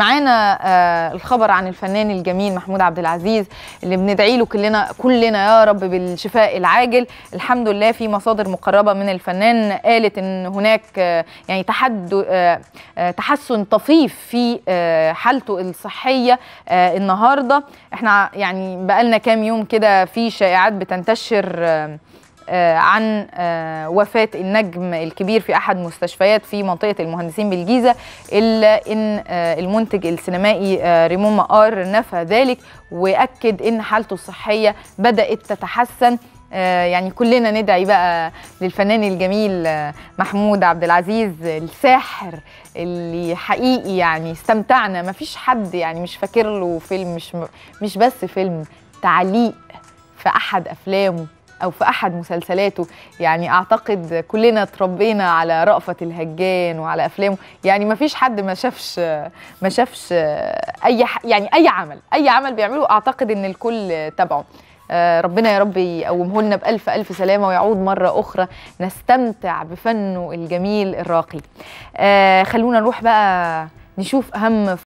معانا آه الخبر عن الفنان الجميل محمود عبد العزيز اللي بندعي له كلنا كلنا يا رب بالشفاء العاجل الحمد لله في مصادر مقربه من الفنان قالت ان هناك آه يعني تحد آه, آه، تحسن طفيف في آه، حالته الصحيه آه، النهارده احنا يعني بقالنا كام يوم كده في شائعات بتنتشر آه، عن آه، وفاة النجم الكبير في أحد مستشفيات في منطقة المهندسين بالجيزة إلا إن آه، المنتج السينمائي ريمون مقار نفى ذلك وأكد إن حالته الصحية بدأت تتحسن يعني كلنا ندعي بقى للفنان الجميل محمود عبد العزيز الساحر اللي حقيقي يعني استمتعنا ما فيش حد يعني مش فاكر له فيلم مش مش بس فيلم تعليق في احد افلامه أو في أحد مسلسلاته يعني أعتقد كلنا تربينا على رأفت الهجان وعلى أفلامه يعني ما فيش حد ما شافش ما شافش أي يعني أي عمل أي عمل بيعمله أعتقد إن الكل تبعه آه، ربنا يا رب يقومه لنا بألف ألف سلامة ويعود مرة أخرى نستمتع بفنه الجميل الراقي آه، خلونا نروح بقى نشوف أهم